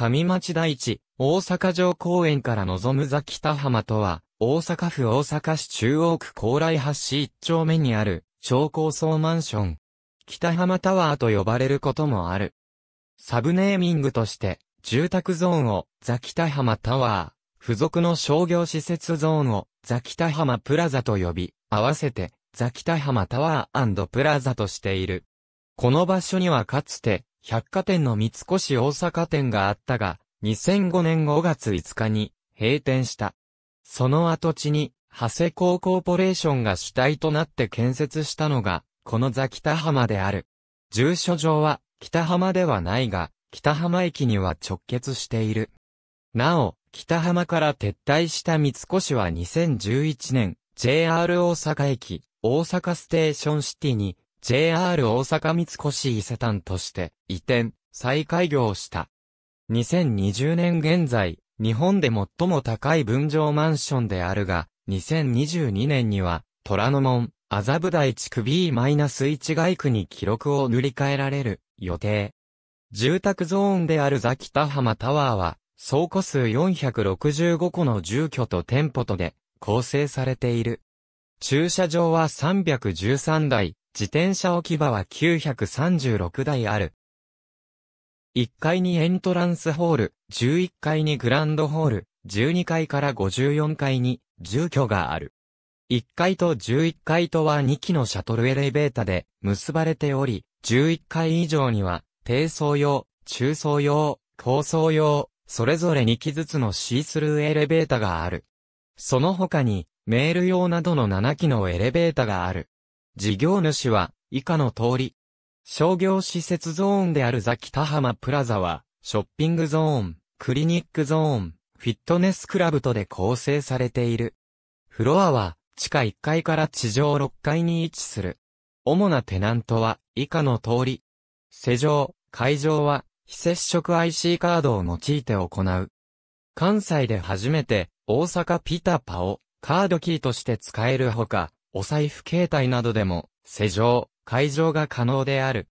上町大地、大阪城公園から望む座北浜とは、大阪府大阪市中央区高麗橋1丁目にある、超高層マンション。北浜タワーと呼ばれることもある。サブネーミングとして、住宅ゾーンを、ザ北浜タワー、付属の商業施設ゾーンを、ザ北浜プラザと呼び、合わせて、ザ北浜タワープラザとしている。この場所にはかつて、百貨店の三越大阪店があったが、2005年5月5日に閉店した。その跡地に、長谷港コーポレーションが主体となって建設したのが、このザ・北浜である。住所上は、北浜ではないが、北浜駅には直結している。なお、北浜から撤退した三越は2011年、JR 大阪駅、大阪ステーションシティに JR 大阪三越伊勢丹として移転、再開業した。2020年現在、日本で最も高い分譲マンションであるが、2022年には、虎ノ門、麻布台地区 B-1 街区に記録を塗り替えられる予定。住宅ゾーンであるザ・北浜タワーは、倉庫数465個の住居と店舗とで構成されている。駐車場は313台、自転車置き場は936台ある。1階にエントランスホール、11階にグランドホール、12階から54階に住居がある。1階と11階とは2機のシャトルエレベータで結ばれており、11階以上には低層用、中層用、高層用、それぞれ2機ずつのシースルーエレベータがある。その他にメール用などの7機のエレベータがある。事業主は、以下の通り。商業施設ゾーンであるザ・北浜プラザは、ショッピングゾーン、クリニックゾーン、フィットネスクラブとで構成されている。フロアは、地下1階から地上6階に位置する。主なテナントは、以下の通り。施錠、会場は、非接触 IC カードを用いて行う。関西で初めて、大阪ピタパを、カードキーとして使えるほか、お財布携帯などでも、施錠、解錠が可能である。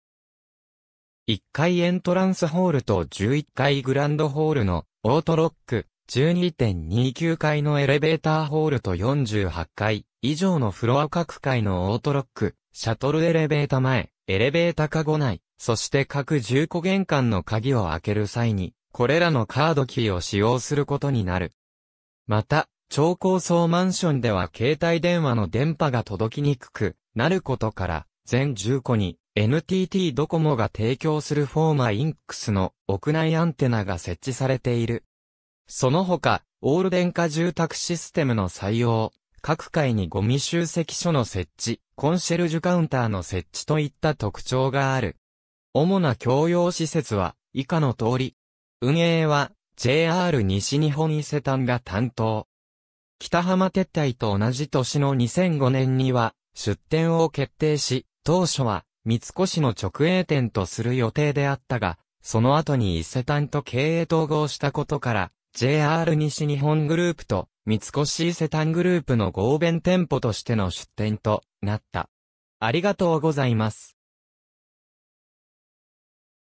1階エントランスホールと11階グランドホールのオートロック、12.29階のエレベーターホールと48階以上のフロア各階のオートロック、シャトルエレベータ前、エレベータカゴ内、そして各10個玄関の鍵を開ける際に、これらのカードキーを使用することになる。また、超高層マンションでは携帯電話の電波が届きにくくなることから、全10個に NTT ドコモが提供するフォーマインクスの屋内アンテナが設置されている。その他、オール電化住宅システムの採用、各階にゴミ集積所の設置、コンシェルジュカウンターの設置といった特徴がある。主な共用施設は以下の通り。運営は JR 西日本伊勢丹が担当。北浜撤退と同じ年の2005年には、出店を決定し、当初は、三越の直営店とする予定であったが、その後に伊勢丹と経営統合したことから、JR 西日本グループと三越伊勢丹グループの合弁店舗としての出店となった。ありがとうございます。